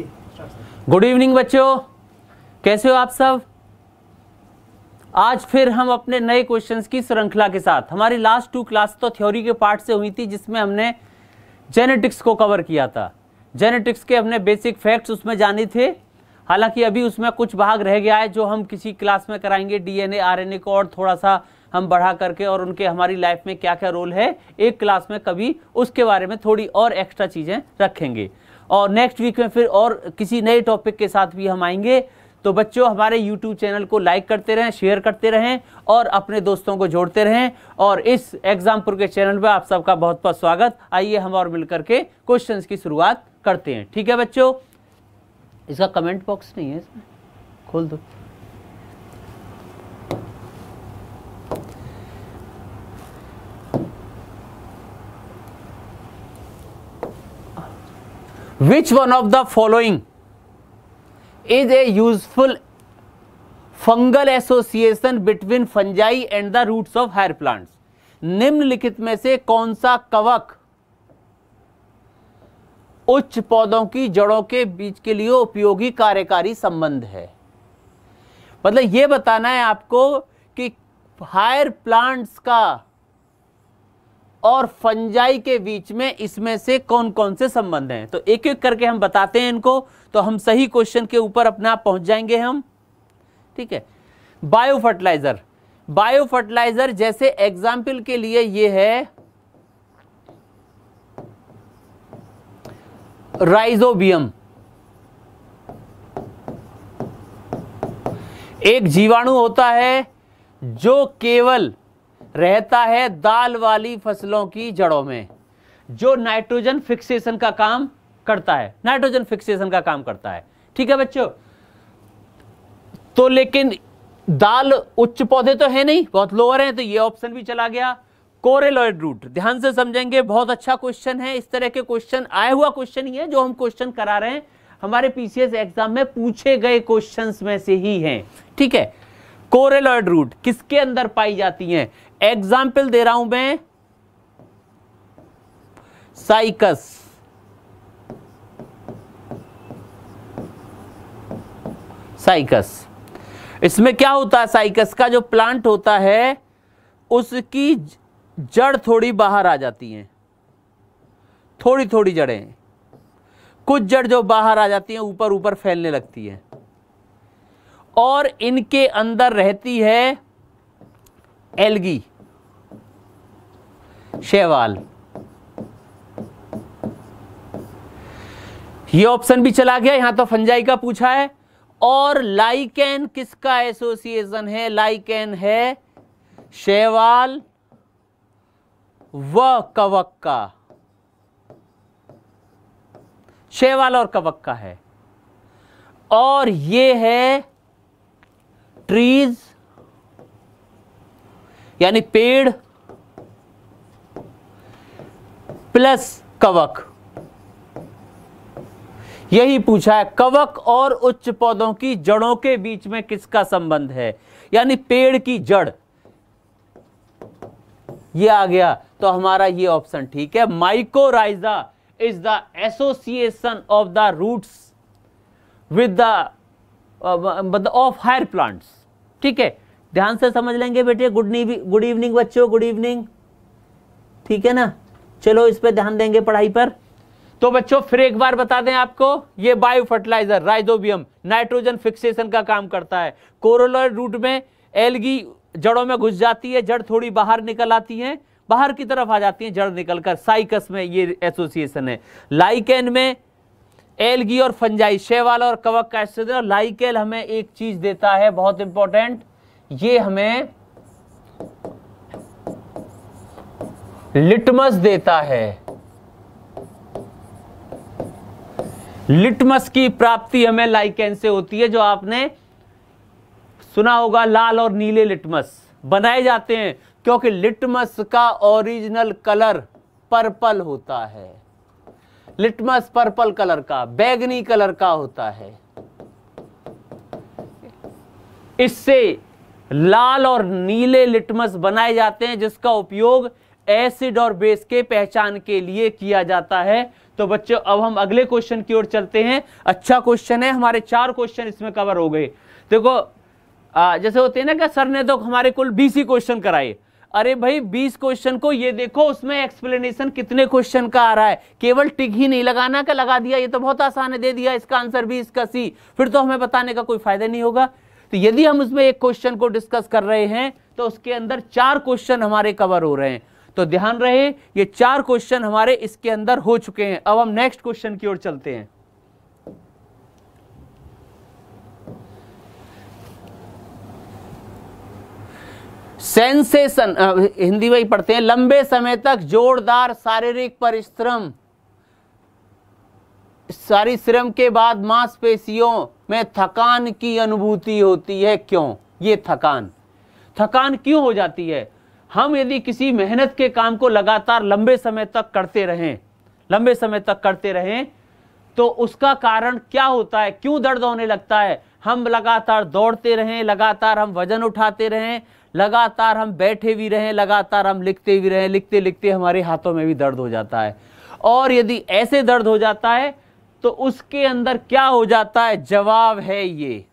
good evening बच्चों कैसे हो आप सब आज फिर हम अपने नए क्वेश्चंस की श्रृंखला के साथ हमारी लास्ट टू क्लास तो थ्योरी के पार्ट से हुई थी जिसमें हमने जेनेटिक्स को कवर किया था जेनेटिक्स के हमने बेसिक फैक्ट्स उसमें जाने थे हालांकि अभी उसमें कुछ भाग रह गया है जो हम किसी क्लास में कराएंगे डीएनए आरएनए को और थोड़ा सा हम बढ़ा करके और उनके हमारी लाइफ में क्या क्या रोल है एक क्लास में कभी उसके बारे में थोड़ी और एक्स्ट्रा चीज़ें रखेंगे और नेक्स्ट वीक में फिर और किसी नए टॉपिक के साथ भी हम आएंगे तो बच्चों हमारे YouTube चैनल को लाइक करते रहें शेयर करते रहें और अपने दोस्तों को जोड़ते रहें और इस एग्जामपुर के चैनल पर आप सबका बहुत बहुत स्वागत आइए हम और मिल करके क्वेश्चन की शुरुआत करते हैं ठीक है बच्चों इसका कमेंट बॉक्स नहीं है खोल दो which one of the following is a useful fungal association between fungi and the roots of higher plants निम्नलिखित में से कौन सा कवक उच्च पौधों की जड़ों के बीच के लिए उपयोगी कार्यकारी संबंध है मतलब यह बताना है आपको कि हायर प्लांट्स का और फंजाई के बीच में इसमें से कौन कौन से संबंध हैं तो एक एक करके हम बताते हैं इनको तो हम सही क्वेश्चन के ऊपर अपने आप पहुंच जाएंगे हम ठीक है बायो फर्टिलाइजर बायो फर्टिलाइजर जैसे एग्जाम्पल के लिए ये है राइजोबियम एक जीवाणु होता है जो केवल रहता है दाल वाली फसलों की जड़ों में जो नाइट्रोजन फिक्सेशन का काम करता है नाइट्रोजन फिक्सेशन का काम करता है ठीक है बच्चों तो लेकिन दाल उच्च पौधे तो है नहीं बहुत लोअर हैं तो ये ऑप्शन भी चला गया कोरेलॉयड रूट ध्यान से समझेंगे बहुत अच्छा क्वेश्चन है इस तरह के क्वेश्चन आया हुआ क्वेश्चन ही है जो हम क्वेश्चन करा रहे हैं हमारे पीसीएस एग्जाम में पूछे गए क्वेश्चंस में से ही हैं ठीक है कोरेलॉयड रूट किसके अंदर पाई जाती हैं एग्जाम्पल दे रहा हूं मैं साइकस साइकस इसमें क्या होता है साइकस का जो प्लांट होता है उसकी जड़ थोड़ी बाहर आ जाती हैं थोड़ी थोड़ी जड़ें कुछ जड़ जो बाहर आ जाती हैं ऊपर ऊपर फैलने लगती है और इनके अंदर रहती है एलगी शेवाल ये ऑप्शन भी चला गया यहां तो फंजाई का पूछा है और लाइकेन किसका एसोसिएशन है लाइकेन है शेवाल व कवक का शेवाल और कवक का है और ये है ट्रीज यानी पेड़ प्लस कवक यही पूछा है कवक और उच्च पौधों की जड़ों के बीच में किसका संबंध है यानी पेड़ की जड़ ये आ गया तो हमारा ये ऑप्शन ठीक है mycorrhiza is the association of the roots with the of higher plants ठीक है ध्यान से समझ लेंगे बेटे गुड गुड इवनिंग बच्चों गुड इवनिंग ठीक है ना चलो इस पर ध्यान देंगे पढ़ाई पर तो बच्चों फिर एक बार बता दें आपको ये bio fertiliser rhizobium nitrogen fixation का काम करता है कोरोलॉय रूट में एलगी जड़ों में घुस जाती है जड़ थोड़ी बाहर निकल आती है बाहर की तरफ आ जाती है जड़ निकलकर साइकस में ये एसोसिएशन है लाइकेन में एलगी और फंजाई शेवाल और कवक का एसोसिएशन और लाइकेल हमें एक चीज देता है बहुत इंपॉर्टेंट ये हमें लिटमस देता है लिटमस की प्राप्ति हमें लाइकेन से होती है जो आपने सुना होगा लाल और नीले लिटमस बनाए जाते हैं क्योंकि लिटमस का ओरिजिनल कलर पर्पल होता है लिटमस पर्पल कलर का बैगनी कलर का होता है इससे लाल और नीले लिटमस बनाए जाते हैं जिसका उपयोग एसिड और बेस के पहचान के लिए किया जाता है तो बच्चों अब हम अगले क्वेश्चन की ओर चलते हैं अच्छा क्वेश्चन है हमारे चार क्वेश्चन इसमें कवर हो गए देखो जैसे होते हैं ना कि सर ने तो हमारे कुल बीस ही क्वेश्चन कराए अरे भाई बीस क्वेश्चन को ये देखो उसमें एक्सप्लेनेशन कितने क्वेश्चन का आ रहा है केवल टिक ही नहीं लगाना का लगा दिया ये तो बहुत आसान है दे दिया इसका आंसर भी इसका सी फिर तो हमें बताने का कोई फायदा नहीं होगा तो यदि हम उसमें एक क्वेश्चन को डिस्कस कर रहे हैं तो उसके अंदर चार क्वेश्चन हमारे कवर हो रहे हैं तो ध्यान रहे ये चार क्वेश्चन हमारे इसके अंदर हो चुके हैं अब हम नेक्स्ट क्वेश्चन की ओर चलते हैं सेंसेशन हिंदी में ही पढ़ते हैं लंबे समय तक जोरदार शारीरिक परिश्रम सारी श्रम के बाद मांसपेशियों में थकान की अनुभूति होती है क्यों ये थकान थकान क्यों हो जाती है हम यदि किसी मेहनत के काम को लगातार लंबे समय तक करते रहें लंबे समय तक करते रहें तो उसका कारण क्या होता है क्यों दर्द होने लगता है हम लगातार दौड़ते रहें लगातार हम वजन उठाते रहें लगातार हम बैठे भी रहें लगातार हम लिखते भी रहें लिखते लिखते हमारे हाथों में भी दर्द हो जाता है और यदि ऐसे दर्द हो जाता है तो उसके अंदर क्या हो जाता है जवाब है ये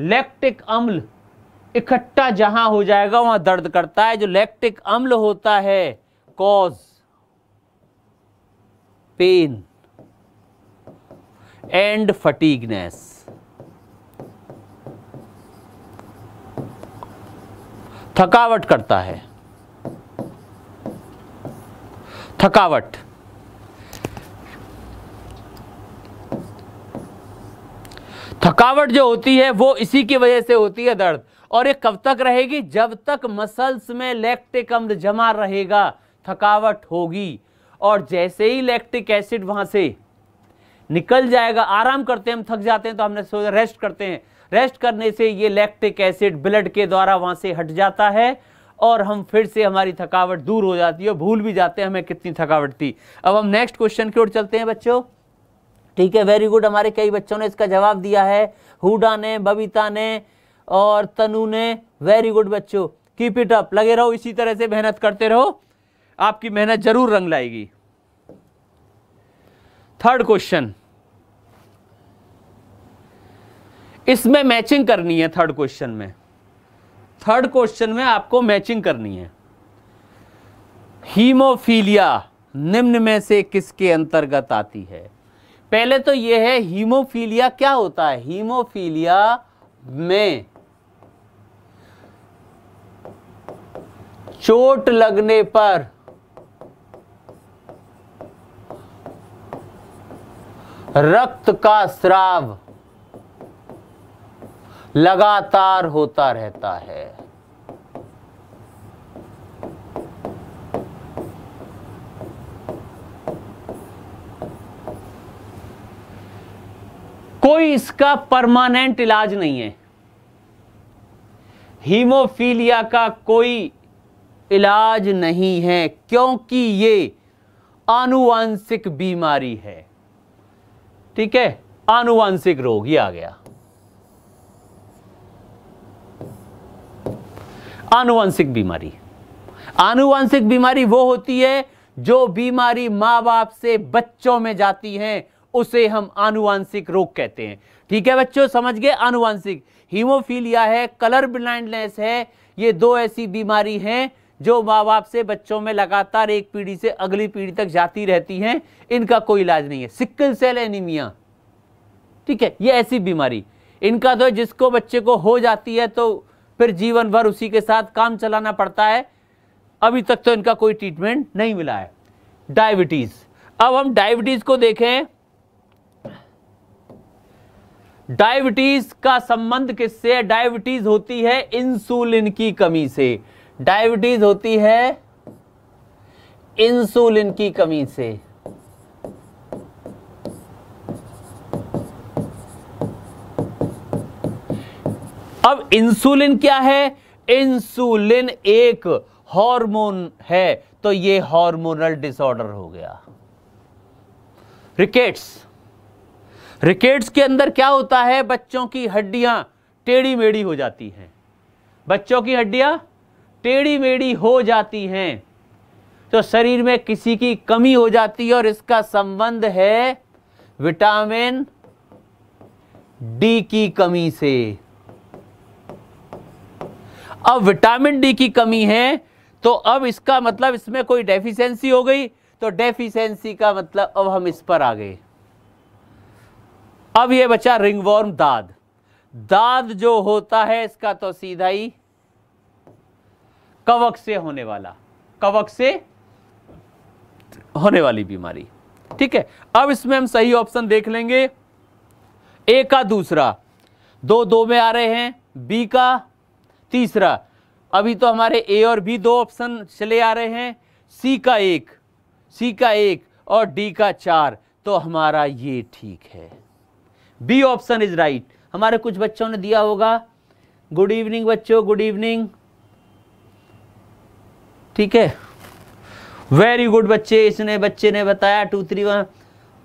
लैक्टिक अम्ल इकट्ठा जहां हो जाएगा वहां दर्द करता है जो लैक्टिक अम्ल होता है कॉज पेन एंड फटीगनेस थकावट करता है थकावट थकावट जो होती है वो इसी की वजह से होती है दर्द और ये कब तक रहेगी जब तक मसल्स में लैक्टिक अम्ल जमा रहेगा थकावट होगी और जैसे ही लैक्टिक एसिड वहां से निकल जाएगा आराम करते हैं हम थक जाते हैं तो हमने सोचा रेस्ट करते हैं रेस्ट करने से ये लैक्टिक एसिड ब्लड के द्वारा वहां से हट जाता है और हम फिर से हमारी थकावट दूर हो जाती है भूल भी जाते हैं हमें कितनी थकावट थी अब हम नेक्स्ट क्वेश्चन की ओर चलते हैं बच्चों ठीक है वेरी गुड हमारे कई बच्चों ने इसका जवाब दिया है हुडा ने बबीता ने और तनु ने वेरी गुड बच्चों कीप इट अप लगे रहो इसी तरह से मेहनत करते रहो आपकी मेहनत जरूर रंग लाएगी थर्ड क्वेश्चन इसमें मैचिंग करनी है थर्ड क्वेश्चन में थर्ड क्वेश्चन में आपको मैचिंग करनी है हीमोफीलिया निम्न में से किसके अंतर्गत आती है पहले तो यह है हीमोफीलिया क्या होता है हीमोफीलिया में चोट लगने पर रक्त का स्राव लगातार होता रहता है कोई इसका परमानेंट इलाज नहीं है हीमोफीलिया का कोई इलाज नहीं है क्योंकि ये आनुवांशिक बीमारी है ठीक है आनुवंशिक रोग ही आ गया आनुवंशिक बीमारी आनुवांशिक बीमारी वो होती है जो बीमारी मां बाप से बच्चों में जाती है उसे हम आनुवंशिक रोग कहते हैं ठीक है बच्चों समझ गए आनुवंशिक हीमोफीलिया है कलर ब्लाइंडनेस है ये दो ऐसी बीमारी हैं जो माँ बाप से बच्चों में लगातार एक पीढ़ी से अगली पीढ़ी तक जाती रहती हैं इनका कोई इलाज नहीं है सिक्कल सेल एनीमिया ठीक है ये ऐसी बीमारी इनका तो जिसको बच्चे को हो जाती है तो फिर जीवन भर उसी के साथ काम चलाना पड़ता है अभी तक तो इनका कोई ट्रीटमेंट नहीं मिला है डायबिटीज़ अब हम डायबिटीज़ को देखें डायबिटीज का संबंध किससे डायबिटीज होती है इंसुलिन की कमी से डायबिटीज होती है इंसुलिन की कमी से अब इंसुलिन क्या है इंसुलिन एक हार्मोन है तो ये हार्मोनल डिसऑर्डर हो गया रिकेट्स रिकेट्स के अंदर क्या होता है बच्चों की हड्डियां टेढ़ी मेढ़ी हो जाती हैं बच्चों की हड्डियां टेढ़ी मेढ़ी हो जाती हैं तो शरीर में किसी की कमी हो जाती है और इसका संबंध है विटामिन डी की कमी से अब विटामिन डी की कमी है तो अब इसका मतलब इसमें कोई डेफिशिएंसी हो गई तो डेफिशिएंसी का मतलब अब हम इस पर आ गए अब ये बचा रिंगवॉर्म दाद दाद जो होता है इसका तो सीधा ही कवक से होने वाला कवक से होने वाली बीमारी ठीक है अब इसमें हम सही ऑप्शन देख लेंगे ए का दूसरा दो दो में आ रहे हैं बी का तीसरा अभी तो हमारे ए और बी दो ऑप्शन चले आ रहे हैं सी का एक सी का एक और डी का चार तो हमारा ये ठीक है बी ऑप्शन इज राइट हमारे कुछ बच्चों ने दिया होगा गुड इवनिंग बच्चों गुड इवनिंग ठीक है वेरी गुड बच्चे इसने बच्चे ने बताया two three one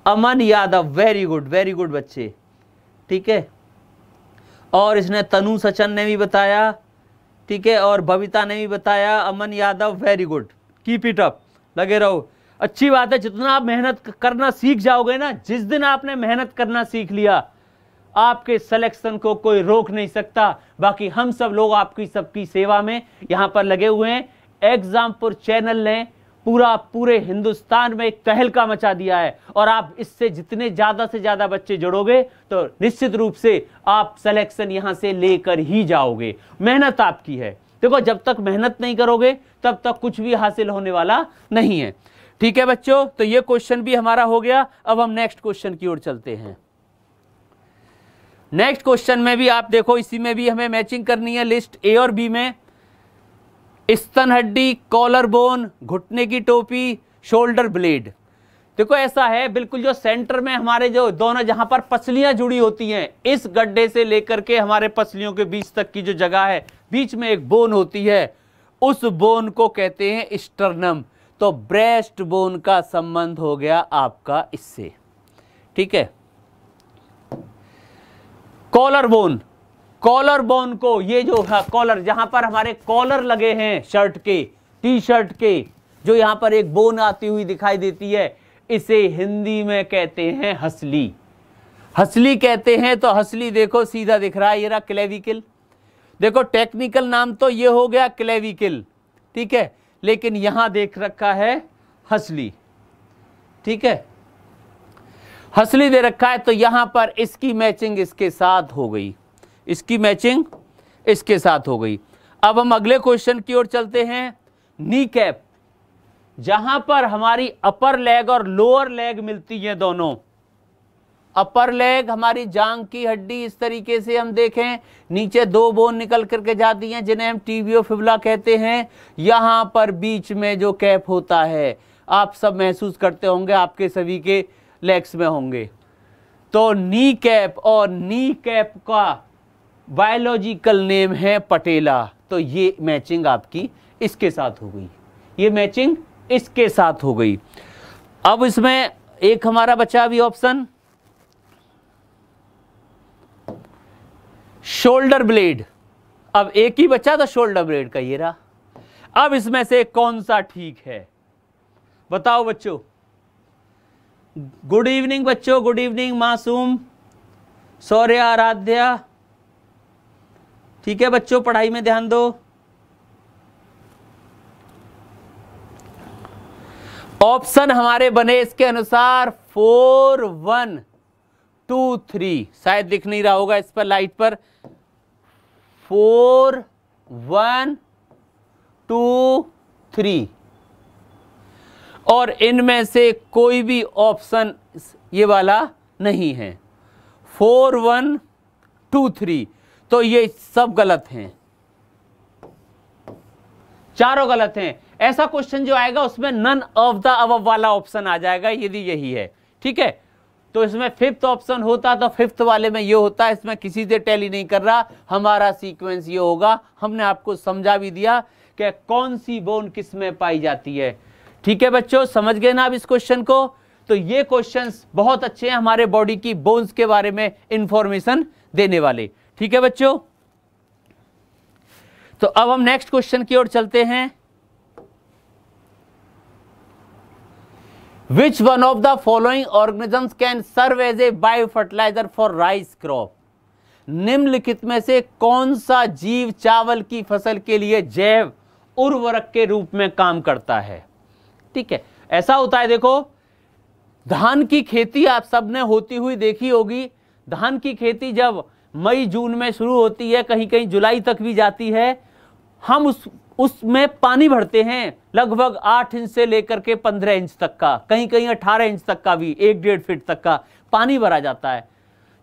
Aman Yadav very good very good बच्चे ठीक है और इसने तनु सचन ने भी बताया ठीक है और बबीता ने भी बताया Aman Yadav very good keep it up लगे रहो अच्छी बात है जितना आप मेहनत करना सीख जाओगे ना जिस दिन आपने मेहनत करना सीख लिया आपके सिलेक्शन को कोई रोक नहीं सकता बाकी हम सब लोग आपकी सबकी सेवा में यहाँ पर लगे हुए हैं एग्जामपुर चैनल ने पूरा पूरे हिंदुस्तान में एक तहलका मचा दिया है और आप इससे जितने ज़्यादा से ज़्यादा बच्चे जुड़ोगे तो निश्चित रूप से आप सिलेक्शन यहाँ से लेकर ही जाओगे मेहनत आपकी है देखो जब तक मेहनत नहीं करोगे तब तक कुछ भी हासिल होने वाला नहीं है ठीक है बच्चों तो ये क्वेश्चन भी हमारा हो गया अब हम नेक्स्ट क्वेश्चन की ओर चलते हैं नेक्स्ट क्वेश्चन में भी आप देखो इसी में भी हमें मैचिंग करनी है लिस्ट ए और बी में स्तन हड्डी कॉलर बोन घुटने की टोपी शोल्डर ब्लेड देखो ऐसा है बिल्कुल जो सेंटर में हमारे जो दोनों जहां पर पसलियां जुड़ी होती हैं इस गड्ढे से लेकर के हमारे पसलियों के बीच तक की जो जगह है बीच में एक बोन होती है उस बोन को कहते हैं स्टर्नम तो ब्रेस्ट बोन का संबंध हो गया आपका इससे ठीक है कॉलर बोन कॉलर बोन को ये जो है कॉलर जहां पर हमारे कॉलर लगे हैं शर्ट के टी शर्ट के जो यहां पर एक बोन आती हुई दिखाई देती है इसे हिंदी में कहते हैं हसली हसली कहते हैं तो हसली देखो सीधा दिख रहा है ये रहा क्लेविकल देखो टेक्निकल नाम तो ये हो गया क्लेविकल ठीक है लेकिन यहां देख रखा है हसली ठीक है हसली दे रखा है तो यहां पर इसकी मैचिंग इसके साथ हो गई इसकी मैचिंग इसके साथ हो गई अब हम अगले क्वेश्चन की ओर चलते हैं नी कैप जहां पर हमारी अपर लेग और लोअर लेग मिलती है दोनों अपर लेग हमारी जांग की हड्डी इस तरीके से हम देखें नीचे दो बोन निकल करके जाती हैं जिन्हें हम टीवी फिबला कहते हैं यहां पर बीच में जो कैप होता है आप सब महसूस करते होंगे आपके सभी के लेग्स में होंगे तो नी कैप और नी कैप का बायोलॉजिकल नेम है पटेला तो ये मैचिंग आपकी इसके साथ हो गई ये मैचिंग इसके साथ हो गई अब इसमें एक हमारा बचा भी ऑप्शन शोल्डर ब्लेड अब एक ही बचा था तो शोल्डर ब्लेड का ये रहा अब इसमें से कौन सा ठीक है बताओ बच्चों गुड इवनिंग बच्चों गुड इवनिंग मासूम सौर्य आराध्या ठीक है बच्चों पढ़ाई में ध्यान दो ऑप्शन हमारे बने इसके अनुसार फोर वन टू थ्री शायद दिख नहीं रहा होगा इस पर लाइट पर फोर वन टू थ्री और इनमें से कोई भी ऑप्शन ये वाला नहीं है फोर वन टू थ्री तो ये सब गलत हैं चारों गलत हैं ऐसा क्वेश्चन जो आएगा उसमें नन ऑफ द अव वाला ऑप्शन आ जाएगा यदि यही है ठीक है तो इसमें फिफ्थ ऑप्शन होता तो फिफ्थ वाले में ये होता है इसमें किसी से टैली नहीं कर रहा हमारा सीक्वेंस ये होगा हमने आपको समझा भी दिया कि कौन सी बोन किस में पाई जाती है ठीक है बच्चों समझ गए ना आप इस क्वेश्चन को तो ये क्वेश्चंस बहुत अच्छे हैं हमारे बॉडी की बोन्स के बारे में इंफॉर्मेशन देने वाले ठीक है बच्चों तो अब हम नेक्स्ट क्वेश्चन की ओर चलते हैं which one of the following organisms can serve as a bio fertiliser for rice crop निम्नलिखित में से कौन सा जीव चावल की फसल के लिए जैव उर्वरक के रूप में काम करता है ठीक है ऐसा होता है देखो धान की खेती आप सबने होती हुई देखी होगी धान की खेती जब मई जून में शुरू होती है कहीं कहीं जुलाई तक भी जाती है हम उस उसमें पानी भरते हैं लगभग आठ इंच से लेकर के पंद्रह इंच तक का कहीं कहीं अठारह इंच तक का भी एक डेढ़ फीट तक का पानी भरा जाता है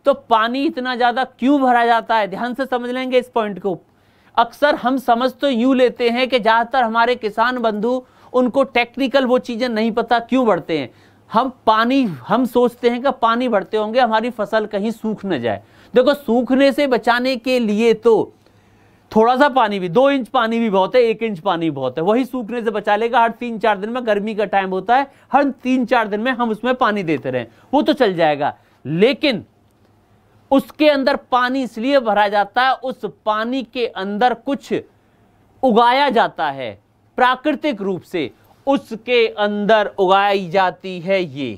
तो पानी इतना ज़्यादा क्यों भरा जाता है ध्यान से समझ लेंगे इस पॉइंट को अक्सर हम समझ तो यूँ लेते हैं कि ज़्यादातर हमारे किसान बंधु उनको टेक्निकल वो चीज़ें नहीं पता क्यों बढ़ते हैं हम पानी हम सोचते हैं कि पानी भरते होंगे हमारी फसल कहीं सूख न जाए देखो सूखने से बचाने के लिए तो थोड़ा सा पानी भी दो इंच पानी भी बहुत है एक इंच पानी बहुत है वही सूखने से बचा लेगा हर तीन चार दिन में गर्मी का टाइम होता है हर तीन चार दिन में हम उसमें पानी देते रहे वो तो चल जाएगा लेकिन उसके अंदर पानी इसलिए भरा जाता है उस पानी के अंदर कुछ उगाया जाता है प्राकृतिक रूप से उसके अंदर उगाई जाती है ये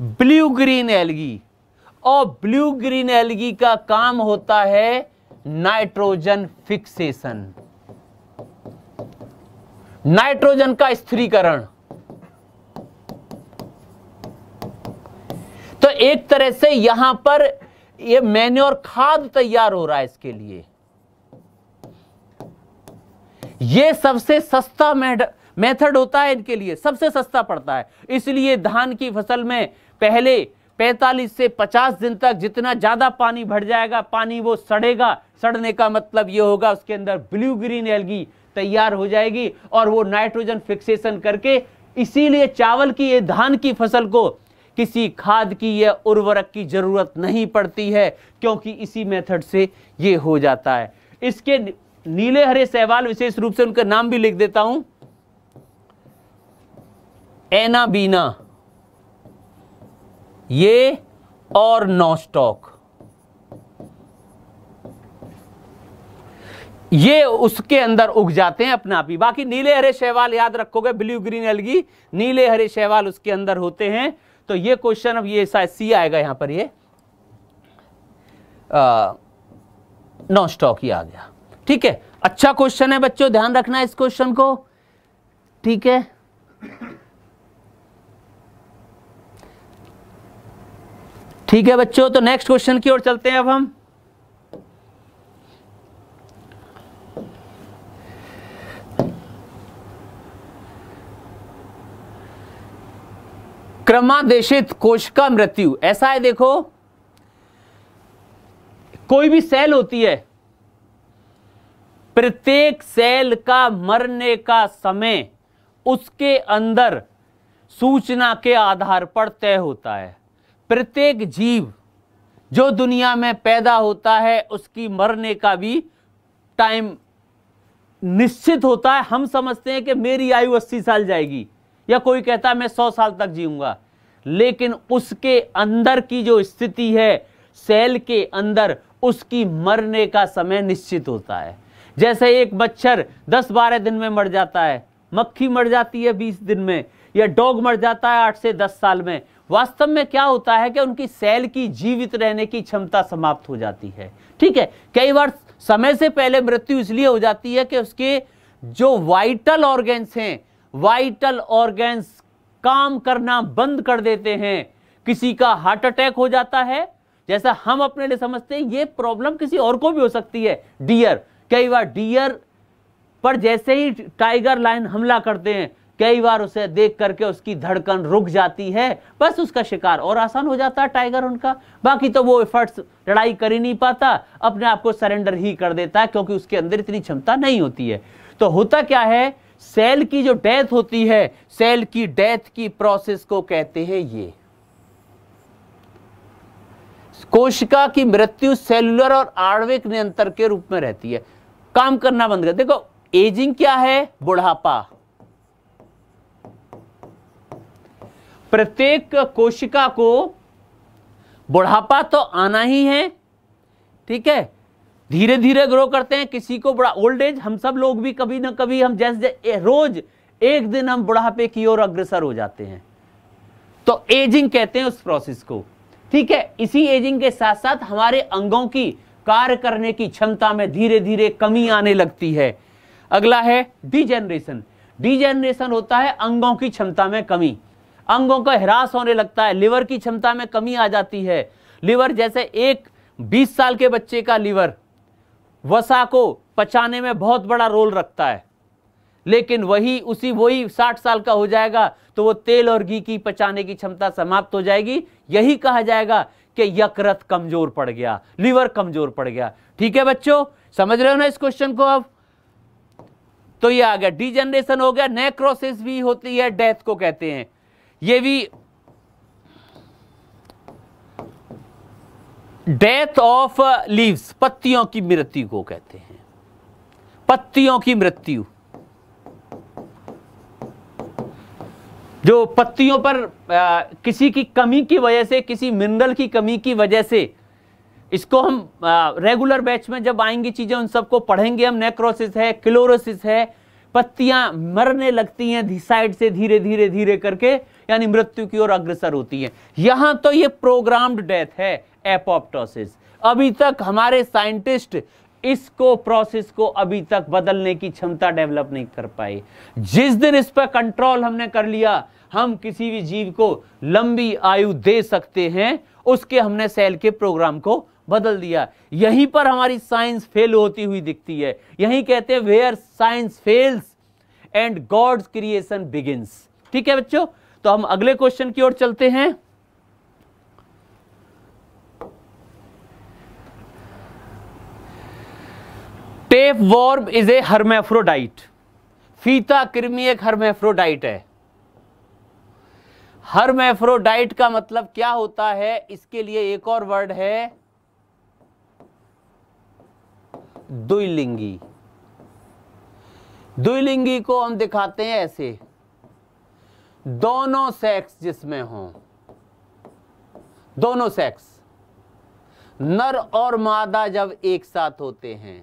ब्लू ग्रीन एलगी और ब्लू ग्रीन एलगी का काम होता है नाइट्रोजन फिक्सेशन नाइट्रोजन का स्थिरीकरण तो एक तरह से यहां पर ये मैंने और खाद तैयार हो रहा है इसके लिए ये सबसे सस्ता मेथड होता है इनके लिए सबसे सस्ता पड़ता है इसलिए धान की फसल में पहले 45 से 50 दिन तक जितना ज़्यादा पानी भर जाएगा पानी वो सड़ेगा सड़ने का मतलब ये होगा उसके अंदर ब्लू ग्रीन एलगी तैयार हो जाएगी और वो नाइट्रोजन फिक्सेशन करके इसीलिए चावल की ये धान की फसल को किसी खाद की या उर्वरक की ज़रूरत नहीं पड़ती है क्योंकि इसी मेथड से ये हो जाता है इसके नीले हरे सहवाल विशेष रूप से उनका नाम भी लिख देता हूं एना बीना ये और नौ स्टॉक ये उसके अंदर उग जाते हैं अपना आप ही बाकी नीले हरे शैवाल याद रखोगे ब्लू ग्रीन एलगी नीले हरे शैवाल उसके अंदर होते हैं तो ये क्वेश्चन अब ये शायद सी आएगा यहां पर ये नौ स्टॉक ही आ गया ठीक है अच्छा क्वेश्चन है बच्चों ध्यान रखना इस क्वेश्चन को ठीक है ठीक है बच्चों तो नेक्स्ट क्वेश्चन की ओर चलते हैं अब हम क्रमादेशित कोशिका मृत्यु ऐसा है देखो कोई भी सेल होती है प्रत्येक सेल का मरने का समय उसके अंदर सूचना के आधार पर तय होता है प्रत्येक जीव जो दुनिया में पैदा होता है उसकी मरने का भी टाइम निश्चित होता है हम समझते हैं कि मेरी आयु अस्सी साल जाएगी या कोई कहता है मैं सौ साल तक जीऊंगा लेकिन उसके अंदर की जो स्थिति है सेल के अंदर उसकी मरने का समय निश्चित होता है जैसे एक मच्छर दस बारह दिन में मर जाता है मक्खी मर जाती है बीस दिन में या डॉग मर जाता है आठ से दस साल में वास्तव में क्या होता है कि उनकी सेल की जीवित रहने की क्षमता समाप्त हो जाती है ठीक है कई बार समय से पहले मृत्यु इसलिए हो जाती है कि उसके जो वाइटल ऑर्गेन्स हैं वाइटल ऑर्गेन्स काम करना बंद कर देते हैं किसी का हार्ट अटैक हो जाता है जैसा हम अपने लिए समझते हैं ये प्रॉब्लम किसी और को भी हो सकती है डियर कई बार डियर पर जैसे ही टाइगर लाइन हमला करते हैं कई बार उसे देख करके उसकी धड़कन रुक जाती है बस उसका शिकार और आसान हो जाता है टाइगर उनका बाकी तो वो एफर्ट्स लड़ाई कर ही नहीं पाता अपने आप को सरेंडर ही कर देता है क्योंकि उसके अंदर इतनी क्षमता नहीं होती है तो होता क्या है सेल की जो डेथ होती है सेल की डेथ की प्रोसेस को कहते हैं ये कोशिका की मृत्यु सेलुलर और आणविक नियंत्रण के रूप में रहती है काम करना बंद कर देखो एजिंग क्या है बुढ़ापा प्रत्येक कोशिका को बुढ़ापा तो आना ही है ठीक है धीरे धीरे ग्रो करते हैं किसी को बड़ा ओल्ड एज हम सब लोग भी कभी ना कभी हम जैसे रोज एक दिन हम बुढ़ापे की ओर अग्रसर हो जाते हैं तो एजिंग कहते हैं उस प्रोसेस को ठीक है इसी एजिंग के साथ साथ हमारे अंगों की कार्य करने की क्षमता में धीरे धीरे कमी आने लगती है अगला है डिजेनरेशन डिजेनरेशन होता है अंगों की क्षमता में कमी अंगों का ह्रास होने लगता है लिवर की क्षमता में कमी आ जाती है लिवर जैसे एक 20 साल के बच्चे का लिवर वसा को पचाने में बहुत बड़ा रोल रखता है लेकिन वही उसी वही 60 साल का हो जाएगा तो वो तेल और घी की पचाने की क्षमता समाप्त हो जाएगी यही कहा जाएगा कि यकृत कमजोर पड़ गया लिवर कमजोर पड़ गया ठीक है बच्चों समझ रहे हो ना इस क्वेश्चन को अब तो ये आ गया डिजेनरेशन हो गया नेक्रोसिस भी होती है डेथ को कहते हैं ये भी डेथ ऑफ लीव्स पत्तियों की मृत्यु को कहते हैं पत्तियों की मृत्यु जो पत्तियों पर आ, किसी की कमी की वजह से किसी मिनरल की कमी की वजह से इसको हम आ, रेगुलर बैच में जब आएंगी चीज़ें उन सबको पढ़ेंगे हम नेक्रोसिस है क्लोरोसिस है पत्तियां मरने लगती हैं साइड से धीरे धीरे धीरे करके यानी मृत्यु की ओर अग्रसर होती हैं यहां तो ये प्रोग्राम्ड डेथ है एपोप्टोसिस अभी तक हमारे साइंटिस्ट इसको प्रोसेस को अभी तक बदलने की क्षमता डेवलप नहीं कर पाई जिस दिन इस पर कंट्रोल हमने कर लिया हम किसी भी जीव को लंबी आयु दे सकते हैं उसके हमने सेल के प्रोग्राम को बदल दिया यहीं पर हमारी साइंस फेल होती हुई दिखती है यहीं कहते हैं where science fails and God's creation begins ठीक है बच्चों तो हम अगले क्वेश्चन की ओर चलते हैं tapeworm is a hermaphrodite फीता कृमी एक हर्मेफ्रोडाइट है हर्मेफ्रोडाइट का मतलब क्या होता है इसके लिए एक और वर्ड है द्विलिंगी द्विलिंगी को हम दिखाते हैं ऐसे दोनों सेक्स जिसमें हो दोनों सेक्स नर और मादा जब एक साथ होते हैं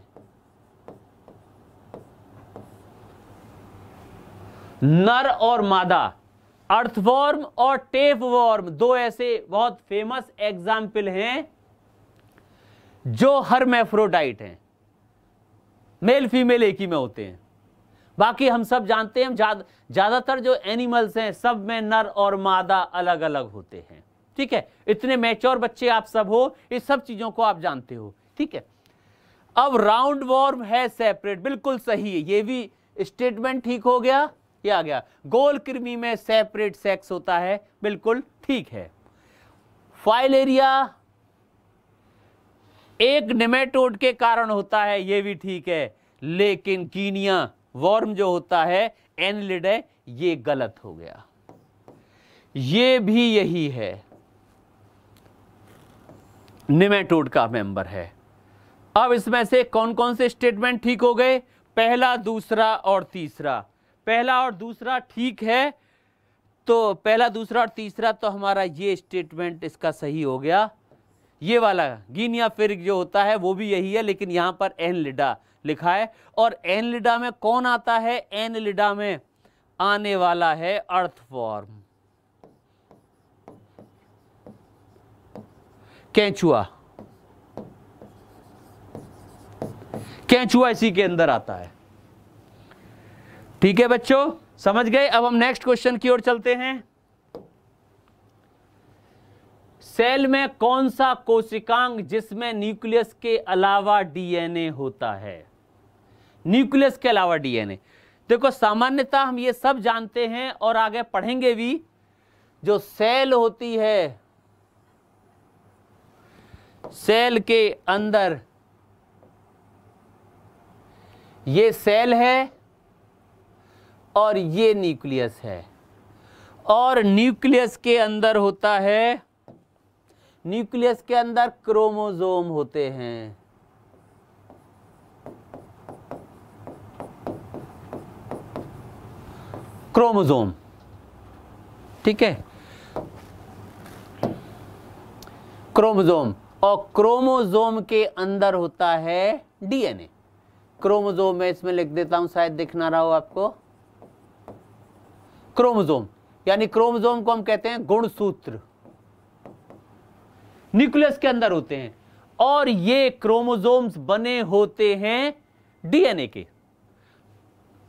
नर और मादा अर्थवॉर्म और टेप वॉर्म दो ऐसे बहुत फेमस एग्जाम्पल हैं जो हर मेफ्रोडाइट हैं मेल फीमेल एक ही में होते हैं बाकी हम सब जानते हैं हम ज़्यादातर जो एनिमल्स हैं सब में नर और मादा अलग अलग होते हैं ठीक है इतने मैच्योर बच्चे आप सब हो इस सब चीज़ों को आप जानते हो ठीक है अब राउंड वॉर्म है सेपरेट बिल्कुल सही है ये भी स्टेटमेंट ठीक हो गया ये आ गया गोल कृमि में सेपरेट सेक्स होता है बिल्कुल ठीक है फाइलेरिया एक निमेटोड के कारण होता है ये भी ठीक है लेकिन कीनिया वॉर्म जो होता है एनलिड है ये गलत हो गया ये भी यही है निमेटोड का मेंबर है अब इसमें से कौन कौन से स्टेटमेंट ठीक हो गए पहला दूसरा और तीसरा पहला और दूसरा ठीक है तो पहला दूसरा और तीसरा तो हमारा ये स्टेटमेंट इसका सही हो गया ये वाला या फिर जो होता है वो भी यही है लेकिन यहाँ पर एनलिडा लिखा है और एनलिडा में कौन आता है एनलिडा में आने वाला है अर्थफॉर्म कैचुआ कैचुआ इसी के अंदर आता है ठीक है बच्चों समझ गए अब हम नेक्स्ट क्वेश्चन की ओर चलते हैं सेल में कौन सा कोशिकांग जिसमें न्यूक्लियस के अलावा डीएनए होता है न्यूक्लियस के अलावा डीएनए देखो सामान्यतः हम ये सब जानते हैं और आगे पढ़ेंगे भी जो सेल होती है सेल के अंदर ये सेल है और ये न्यूक्लियस है और न्यूक्लियस के अंदर होता है न्यूक्लियस के अंदर क्रोमोजोम होते हैं क्रोमोजोम ठीक है क्रोमोजोम और क्रोमोजोम के अंदर होता है डीएनए क्रोमोजोम मैं इसमें लिख देता हूं शायद दिखना रहा हो आपको क्रोमोजोम यानी क्रोमोजोम को हम कहते हैं गुणसूत्र न्यूक्लियस के अंदर होते हैं और ये क्रोमोजोम्स बने होते हैं डीएनए के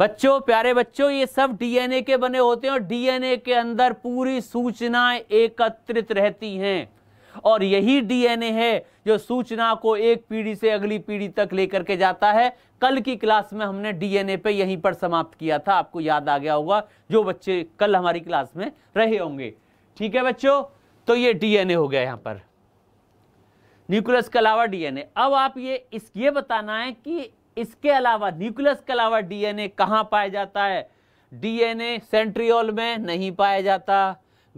बच्चों प्यारे बच्चों ये सब डीएनए के बने होते हैं और डीएनए के अंदर पूरी सूचनाएं एकत्रित रहती हैं और यही डीएनए है जो सूचना को एक पीढ़ी से अगली पीढ़ी तक लेकर के जाता है कल की क्लास में हमने डीएनए पे यहीं पर समाप्त किया था आपको याद आ गया होगा जो बच्चे कल हमारी क्लास में रहे होंगे ठीक है बच्चों तो ये डीएनए हो गया यहाँ पर न्यूक्लियस के अलावा डीएनए अब आप ये इस ये बताना है कि इसके अलावा न्यूक्लियस के अलावा डीएनए कहाँ पाया जाता है डीएनए सेंट्रियोल में नहीं पाया जाता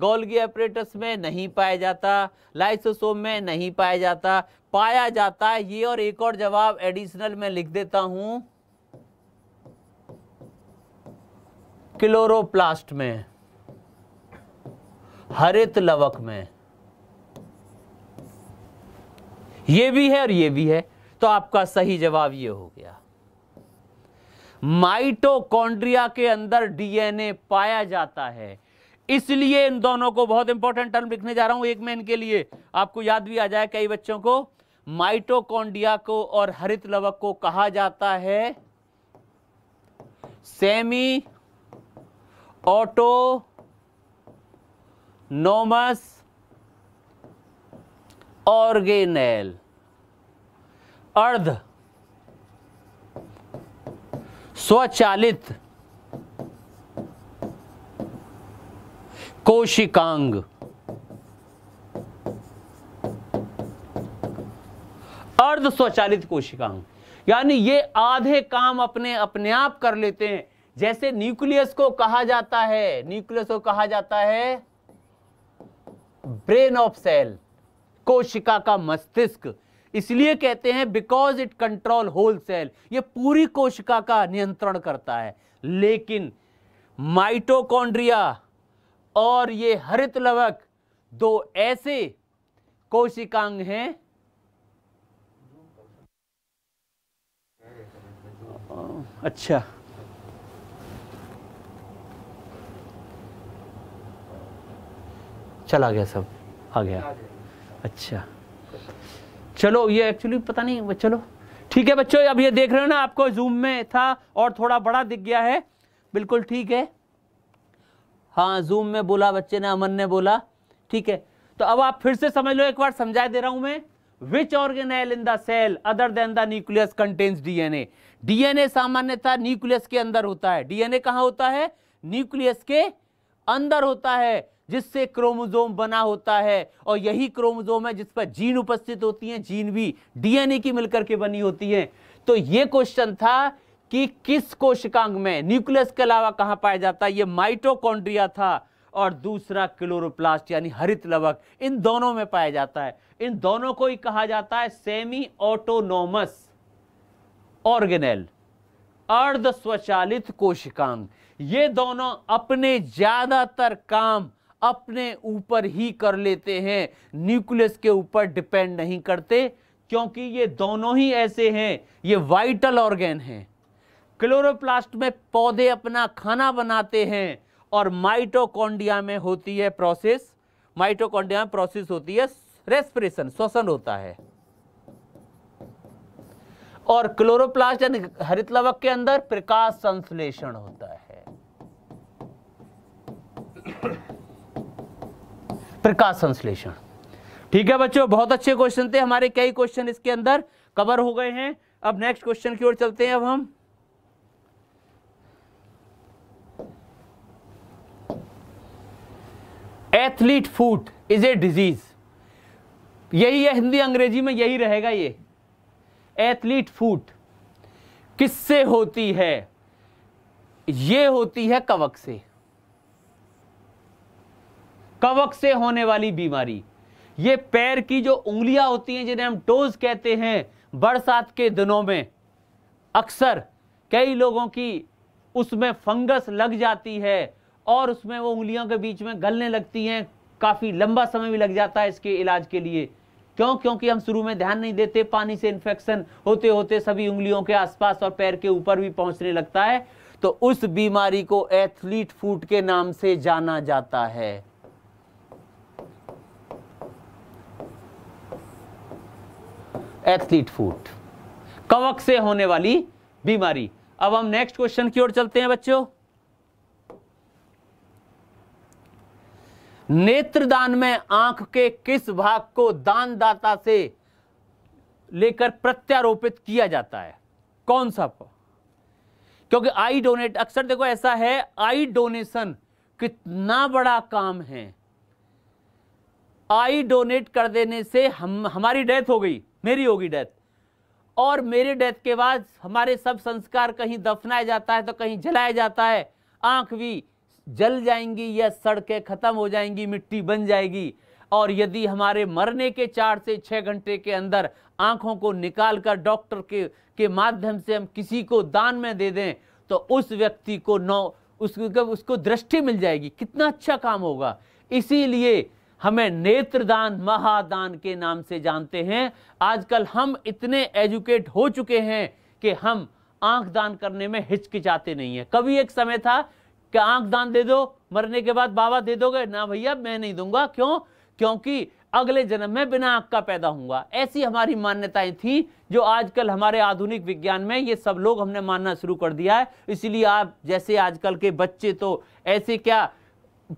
गोल्गी ऑपरेटस में नहीं पाया जाता लाइसोसोम में नहीं पाया जाता पाया जाता है ये और एक और जवाब एडिशनल में लिख देता हूं क्लोरोप्लास्ट में हरित लवक में ये भी है और ये भी है तो आपका सही जवाब ये हो गया माइटोकॉन्ड्रिया के अंदर डीएनए पाया जाता है इसलिए इन दोनों को बहुत इंपॉर्टेंट टर्म लिखने जा रहा हूं एक में इनके लिए आपको याद भी आ जाए कई बच्चों को माइटोकॉन्ड्रिया को और हरित लवक को कहा जाता है सेमी ऑटो नोमस ऑर्गेनेल अर्ध स्वचालित कोशिकांग अर्ध स्वचालित कोशिकांग यानी ये आधे काम अपने अपने आप कर लेते हैं जैसे न्यूक्लियस को कहा जाता है न्यूक्लियस को कहा जाता है ब्रेन ऑफ सेल कोशिका का मस्तिष्क इसलिए कहते हैं because it control whole cell ये पूरी कोशिका का नियंत्रण करता है लेकिन माइटोकॉन्ड्रिया और ये हरित लवक दो ऐसे कोशिकांग हैं अच्छा चला गया सब आ गया अच्छा चलो ये एक्चुअली पता नहीं चलो ठीक है बच्चों अब ये देख रहे हो ना आपको जूम में था और थोड़ा बड़ा दिख गया है बिल्कुल ठीक है हाँ जूम में बोला बच्चे ने अमन ने बोला ठीक है तो अब आप फिर से समझ लो एक बार समझा दे रहा हूं मैं which organelle in the cell other than the nucleus contains DNA DNA सामान्यतः न्यूक्लियस के अंदर होता है डीएनए कहाँ होता है न्यूक्लियस के अंदर होता है जिससे क्रोमोजोम बना होता है और यही क्रोमोजोम है जिस पर जीन उपस्थित होती हैं जीन भी डीएनए की मिलकर के बनी होती हैं तो ये क्वेश्चन था कि किस कोशिकांग में न्यूक्लियस के अलावा कहाँ पाया जाता है ये माइटोकॉन्ड्रिया था और दूसरा क्लोरोप्लास्ट यानी हरित लवक इन दोनों में पाया जाता है इन दोनों को ही कहा जाता है सेमी ऑटोनोमस ऑर्गेनेल अर्ध स्वचालित कोशिकांग ये दोनों अपने ज्यादातर काम अपने ऊपर ही कर लेते हैं न्यूक्लियस के ऊपर डिपेंड नहीं करते क्योंकि ये दोनों ही ऐसे हैं ये वाइटल ऑर्गेन हैं क्लोरोप्लास्ट में पौधे अपना खाना बनाते हैं और माइटोकॉन्डिया में होती है प्रोसेस माइटोकॉन्डिया में प्रोसेस होती है रेस्पिरेशन श्वसन होता है और क्लोरोप्लास्ट यानी हरित लवक के अंदर प्रकाश संश्लेषण होता है प्रकाश संश्लेषण ठीक है बच्चों बहुत अच्छे क्वेश्चन थे हमारे कई क्वेश्चन इसके अंदर कवर हो गए हैं अब नेक्स्ट क्वेश्चन की ओर चलते हैं अब हम athlete foot is a disease यही है हिंदी अंग्रेजी में यही रहेगा ये एथलीट फूट किससे होती है ये होती है कवक से कवक से होने वाली बीमारी ये पैर की जो उंगलियां होती हैं जिन्हें हम टोज कहते हैं बरसात के दिनों में अक्सर कई लोगों की उसमें फंगस लग जाती है और उसमें वो उंगलियों के बीच में गलने लगती हैं काफ़ी लंबा समय भी लग जाता है इसके इलाज के लिए क्यों क्योंकि हम शुरू में ध्यान नहीं देते पानी से इन्फेक्शन होते होते सभी उंगलियों के आसपास और पैर के ऊपर भी पहुंचने लगता है तो उस बीमारी को एथलीट फूट के नाम से जाना जाता है एथलीट फूट कवक से होने वाली बीमारी अब हम नेक्स्ट क्वेश्चन की ओर चलते हैं बच्चों नेत्रदान में आंख के किस भाग को दानदाता से लेकर प्रत्यारोपित किया जाता है कौन सा क्योंकि आई डोनेट अक्सर देखो ऐसा है आई डोनेशन कितना बड़ा काम है आई डोनेट कर देने से हम हमारी डेथ हो गई मेरी होगी डेथ और मेरे डेथ के बाद हमारे सब संस्कार कहीं दफनाया जाता है तो कहीं जलाया जाता है आंख भी जल जाएंगी या सड़कें खत्म हो जाएंगी मिट्टी बन जाएगी और यदि हमारे मरने के चार से छः घंटे के अंदर आंखों को निकाल कर डॉक्टर के के माध्यम से हम किसी को दान में दे दें तो उस व्यक्ति को नौ उसको उसको दृष्टि मिल जाएगी कितना अच्छा काम होगा इसीलिए हमें नेत्रदान महादान के नाम से जानते हैं आजकल हम इतने एजुकेट हो चुके हैं कि हम आंख दान करने में हिचकिचाते नहीं है कभी एक समय था कि आंख दान दे दो मरने के बाद बाबा दे दोगे ना भैया मैं नहीं दूंगा क्यों क्योंकि अगले जन्म में बिना आंख का पैदा होऊंगा ऐसी हमारी मान्यताएं थी जो आजकल हमारे आधुनिक विज्ञान में ये सब लोग हमने मानना शुरू कर दिया है इसीलिए आप जैसे आजकल के बच्चे तो ऐसे क्या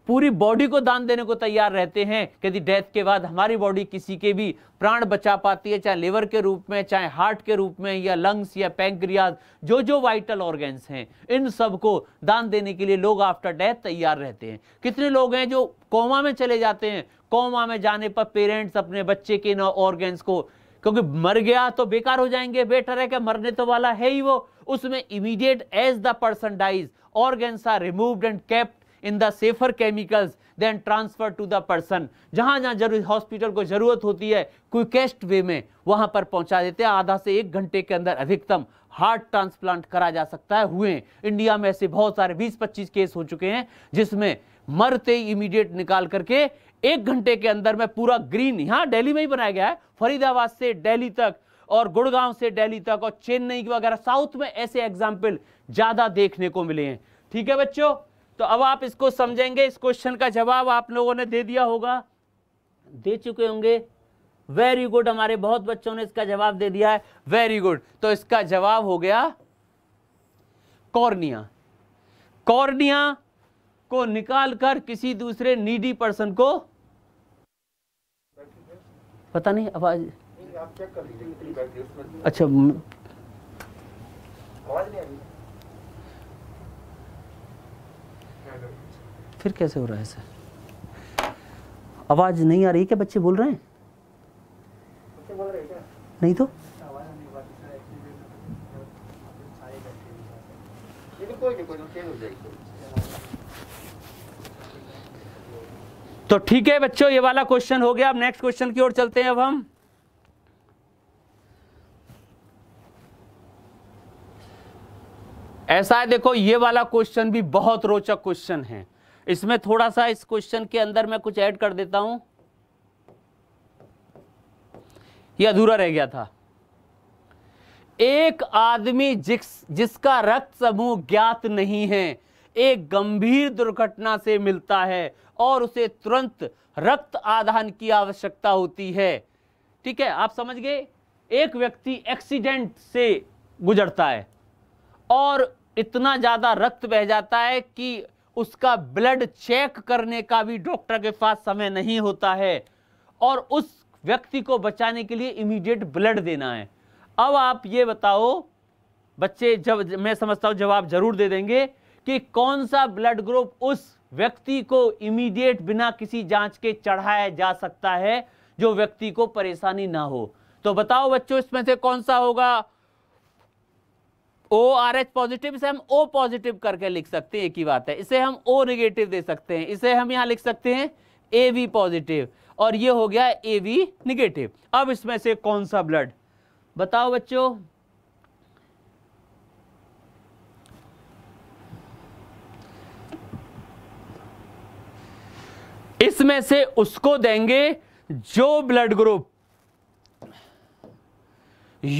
पूरी बॉडी को दान देने को तैयार रहते हैं यदि डेथ के बाद हमारी बॉडी किसी के भी प्राण बचा पाती है चाहे लिवर के रूप में चाहे हार्ट के रूप में या लंग्स या पैंक्रियाज जो जो वाइटल ऑर्गेन्स हैं इन सब को दान देने के लिए लोग आफ्टर डेथ तैयार रहते हैं कितने लोग हैं जो कोमा में चले जाते हैं कोमा में जाने पर पेरेंट्स अपने बच्चे के इन ऑर्गेन्स को क्योंकि मर गया तो बेकार हो जाएंगे बेटर है कि मरने तो वाला है ही वो उसमें immediate as the person dies organs are removed and kept in the safer chemicals then transfer to the person जहाँ जहाँ जरूर हॉस्पिटल को ज़रूरत होती है क्विकेस्ट वे में वहाँ पर पहुँचा देते हैं आधा से एक घंटे के अंदर अधिकतम हार्ट ट्रांसप्लांट करा जा सकता है हुए इंडिया में ऐसे बहुत सारे 20-25 केस हो चुके हैं जिसमें मरते इमीडिएट निकाल करके एक घंटे के अंदर में पूरा ग्रीन यहाँ डेली में ही बनाया गया है फरीदाबाद से डेली तक और गुड़गांव से डेली तक और चेन्नई वगैरह साउथ में ऐसे एग्जाम्पल ज़्यादा देखने को मिले हैं ठीक है बच्चों तो अब आप इसको समझेंगे इस क्वेश्चन का जवाब आप लोगों ने दे दिया होगा दे चुके होंगे वेरी गुड हमारे बहुत बच्चों ने इसका जवाब दे दिया है वेरी गुड तो इसका जवाब हो गया कॉर्निया कॉर्निया को निकालकर किसी दूसरे नीडी पर्सन को पता नहीं आवाज अच्छा आवाज नहीं फिर कैसे हो रहा है सर आवाज़ नहीं आ रही क्या बच्चे बोल रहे हैं नहीं तो तो ठीक है बच्चों ये वाला क्वेश्चन हो गया अब नेक्स्ट क्वेश्चन की ओर चलते हैं अब हम ऐसा है देखो ये वाला क्वेश्चन भी बहुत रोचक क्वेश्चन है इसमें थोड़ा सा इस क्वेश्चन के अंदर मैं कुछ ऐड कर देता हूं यह अधूरा रह गया था एक आदमी जिस जिसका रक्त समूह ज्ञात नहीं है एक गंभीर दुर्घटना से मिलता है और उसे तुरंत रक्त आधान की आवश्यकता होती है ठीक है आप समझ गए एक व्यक्ति एक्सीडेंट से गुजरता है और इतना ज़्यादा रक्त बह जाता है कि उसका ब्लड चेक करने का भी डॉक्टर के पास समय नहीं होता है और उस व्यक्ति को बचाने के लिए इमीडिएट ब्लड देना है अब आप ये बताओ बच्चे जब मैं समझता हूँ जवाब जरूर दे देंगे कि कौन सा ब्लड ग्रुप उस व्यक्ति को इमीडिएट बिना किसी जांच के चढ़ाया जा सकता है जो व्यक्ति को परेशानी ना हो तो बताओ बच्चों इसमें से कौन सा होगा ओ आर एच पॉजिटिव इसे हम ओ पॉजिटिव करके लिख सकते हैं एक ही बात है इसे हम ओ निगेटिव दे सकते हैं इसे हम यहाँ लिख सकते हैं ए वी पॉजिटिव और ये हो गया ए वी निगेटिव अब इसमें से कौन सा ब्लड बताओ बच्चों इसमें से उसको देंगे जो ब्लड ग्रुप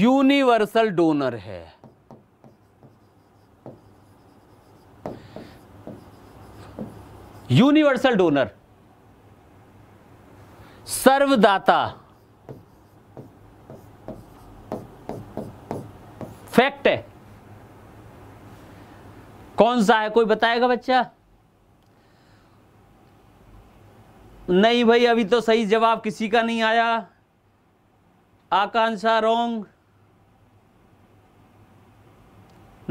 यूनिवर्सल डोनर है यूनिवर्सल डोनर सर्वदाता फैक्ट है कौन सा है कोई बताएगा बच्चा नहीं भाई अभी तो सही जवाब किसी का नहीं आया Akanksha wrong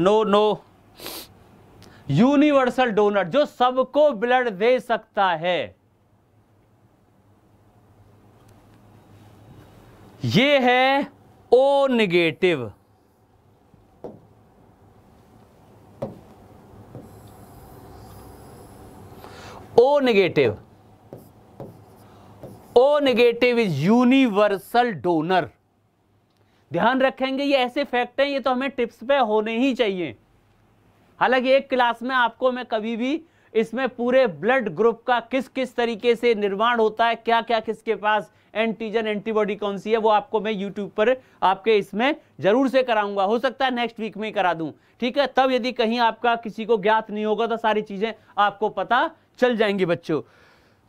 no no universal donor जो सबको ब्लड दे सकता है ये है O negative O negative O negative is universal donor ध्यान रखेंगे ये ऐसे फैक्ट हैं ये तो हमें टिप्स पे होने ही चाहिए हालांकि एक क्लास में आपको मैं कभी भी इसमें पूरे ब्लड ग्रुप का किस किस तरीके से निर्माण होता है क्या क्या किसके पास एंटीजन एंटीबॉडी कौन सी है वो आपको मैं यूट्यूब पर आपके इसमें जरूर से कराऊंगा हो सकता है नेक्स्ट वीक में ही करा दूं ठीक है तब यदि कहीं आपका किसी को ज्ञात नहीं होगा तो सारी चीज़ें आपको पता चल जाएंगी बच्चों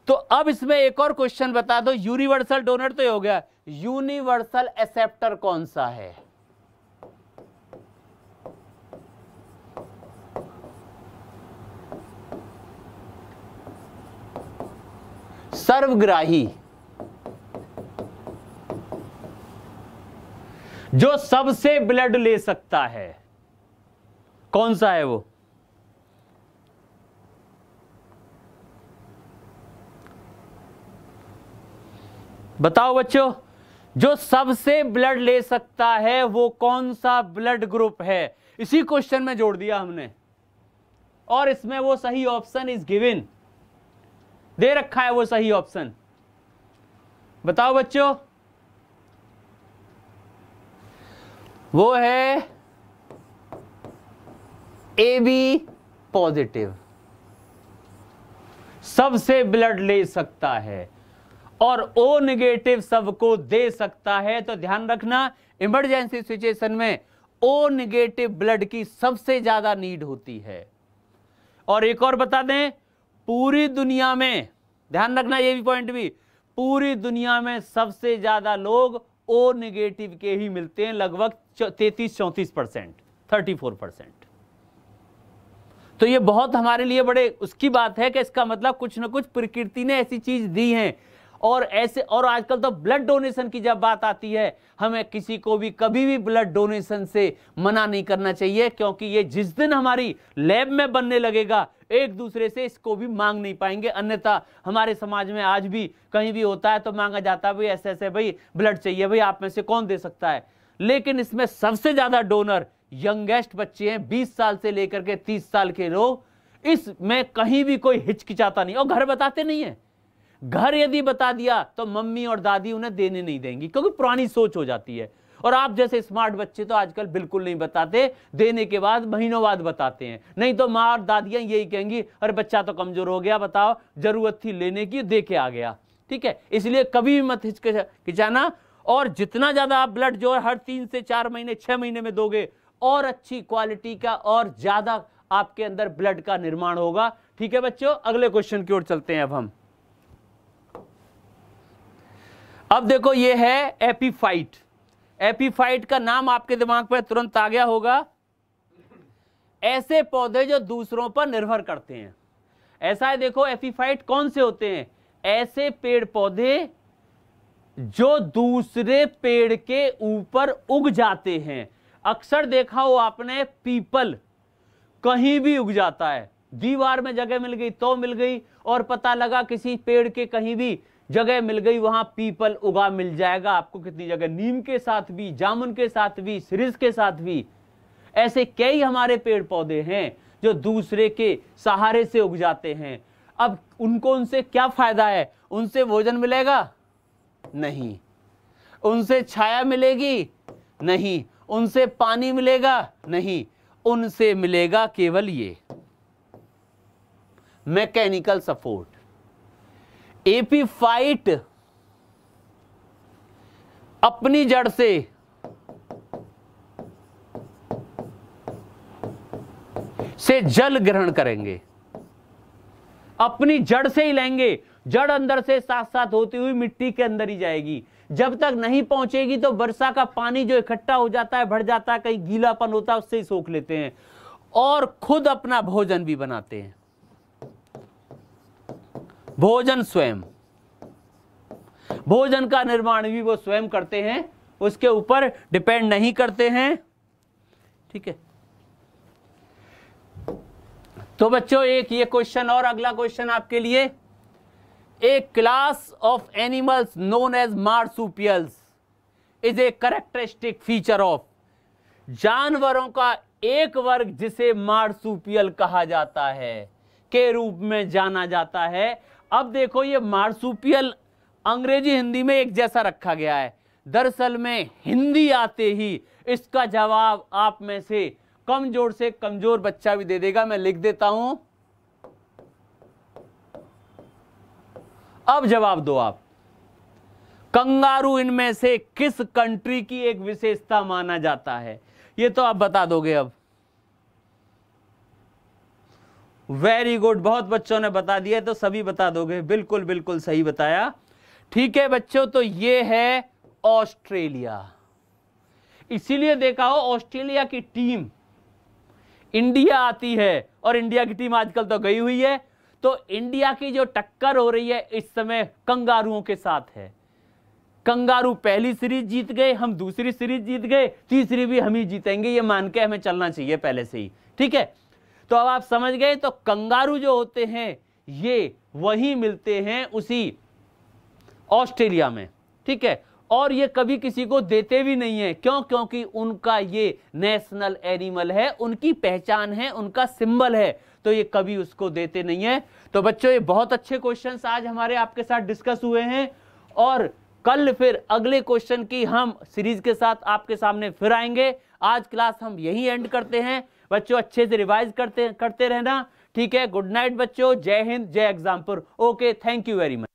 तो अब इसमें एक और क्वेश्चन बता दो यूनिवर्सल डोनर तो हो गया यूनिवर्सल एक्सेप्टर कौन सा है सर्वग्राही जो सबसे ब्लड ले सकता है कौन सा है वो बताओ बच्चों जो सबसे ब्लड ले सकता है वो कौन सा ब्लड ग्रुप है इसी क्वेश्चन में जोड़ दिया हमने और इसमें वो सही ऑप्शन इज गिवन दे रखा है वो सही ऑप्शन बताओ बच्चों वो है ए बी पॉजिटिव सबसे ब्लड ले सकता है और ओ निगेटिव सबको दे सकता है तो ध्यान रखना इमरजेंसी सिचुएशन में ओ निगेटिव ब्लड की सबसे ज्यादा नीड होती है और एक और बता दें पूरी दुनिया में ध्यान रखना ये भी पॉइंट भी पूरी दुनिया में सबसे ज़्यादा लोग ओ निगेटिव के ही मिलते हैं लगभग तैतीस चौंतीस परसेंट थर्टी फोर परसेंट तो ये बहुत हमारे लिए बड़े उसकी बात है कि इसका मतलब कुछ ना कुछ प्रकृति ने ऐसी चीज़ दी है और ऐसे और आजकल तो ब्लड डोनेशन की जब बात आती है हमें किसी को भी कभी भी ब्लड डोनेशन से मना नहीं करना चाहिए क्योंकि ये जिस दिन हमारी लैब में बनने लगेगा एक दूसरे से इसको भी मांग नहीं पाएंगे अन्यथा हमारे समाज में आज भी कहीं भी होता है तो मांगा जाता है भाई ऐसे ऐसे भाई ब्लड चाहिए भाई आप में से कौन दे सकता है लेकिन इसमें सबसे ज़्यादा डोनर यंगेस्ट बच्चे हैं बीस साल से लेकर के तीस साल के लोग इसमें कहीं भी कोई हिचकिचाता नहीं और घर बताते नहीं है घर यदि बता दिया तो मम्मी और दादी उन्हें देने नहीं देंगी क्योंकि पुरानी सोच हो जाती है और आप जैसे स्मार्ट बच्चे तो आजकल बिल्कुल नहीं बताते देने के बाद महीनों बाद बताते हैं नहीं तो माँ और दादियां यही कहेंगी अरे बच्चा तो कमज़ोर हो गया बताओ ज़रूरत थी लेने की दे के आ गया ठीक है इसलिए कभी भी मत हिचकिचाना और जितना ज़्यादा आप ब्लड जो है हर तीन से चार महीने छह महीने में दोगे और अच्छी क्वालिटी का और ज़्यादा आपके अंदर ब्लड का निर्माण होगा ठीक है बच्चों अगले क्वेश्चन की ओर चलते हैं अब हम अब देखो ये है एपीफाइट एपीफाइट का नाम आपके दिमाग पर तुरंत आ गया होगा ऐसे पौधे जो दूसरों पर निर्भर करते हैं ऐसा है देखो एपीफाइट कौन से होते हैं ऐसे पेड़ पौधे जो दूसरे पेड़ के ऊपर उग जाते हैं अक्सर देखा हो आपने पीपल कहीं भी उग जाता है दीवार में जगह मिल गई तो मिल गई और पता लगा किसी पेड़ के कहीं भी जगह मिल गई वहां पीपल उगा मिल जाएगा आपको कितनी जगह नीम के साथ भी जामुन के साथ भी सिरिज के साथ भी ऐसे कई हमारे पेड़ पौधे हैं जो दूसरे के सहारे से उग जाते हैं अब उनको उनसे क्या फायदा है उनसे भोजन मिलेगा नहीं उनसे छाया मिलेगी नहीं उनसे पानी मिलेगा नहीं उनसे मिलेगा केवल ये मैकेनिकल सपोर्ट एपीफाइट अपनी जड़ से से जल ग्रहण करेंगे अपनी जड़ से ही लेंगे जड़ अंदर से साथ साथ होती हुई मिट्टी के अंदर ही जाएगी जब तक नहीं पहुंचेगी तो वर्षा का पानी जो इकट्ठा हो जाता है भर जाता है कहीं गीलापन होता है उससे ही सोख लेते हैं और खुद अपना भोजन भी बनाते हैं भोजन स्वयं भोजन का निर्माण भी वो स्वयं करते हैं उसके ऊपर डिपेंड नहीं करते हैं ठीक है तो बच्चों एक ये क्वेश्चन और अगला क्वेश्चन आपके लिए एक class of animals known as marsupials is a characteristic feature of जानवरों का एक वर्ग जिसे मार्सुपियल कहा जाता है के रूप में जाना जाता है अब देखो ये मार्सुपियल अंग्रेजी हिंदी में एक जैसा रखा गया है दरअसल में हिंदी आते ही इसका जवाब आप में से कमजोर से कमजोर बच्चा भी दे देगा मैं लिख देता हूं अब जवाब दो आप कंगारू इनमें से किस कंट्री की एक विशेषता माना जाता है ये तो आप बता दोगे अब वेरी गुड बहुत बच्चों ने बता दिया तो सभी बता दोगे बिल्कुल बिल्कुल सही बताया ठीक है बच्चों तो ये है ऑस्ट्रेलिया इसीलिए देखा हो ऑस्ट्रेलिया की टीम इंडिया आती है और इंडिया की टीम आजकल तो गई हुई है तो इंडिया की जो टक्कर हो रही है इस समय कंगारुओं के साथ है कंगारू पहली सीरीज जीत गए हम दूसरी सीरीज जीत गए तीसरी भी हम ही जीतेंगे ये मान के हमें चलना चाहिए पहले से ही ठीक है तो अब आप समझ गए तो कंगारू जो होते हैं ये वही मिलते हैं उसी ऑस्ट्रेलिया में ठीक है और ये कभी किसी को देते भी नहीं है क्यों क्योंकि उनका ये नेशनल एनिमल है उनकी पहचान है उनका सिंबल है तो ये कभी उसको देते नहीं है तो बच्चों ये बहुत अच्छे क्वेश्चंस आज हमारे आपके साथ डिस्कस हुए हैं और कल फिर अगले क्वेश्चन की हम सीरीज के साथ आपके सामने फिर आएंगे आज क्लास हम यही एंड करते हैं बच्चों अच्छे से रिवाइज करते करते रहना ठीक है गुड नाइट बच्चों जय हिंद जय Exampur okay thank you very much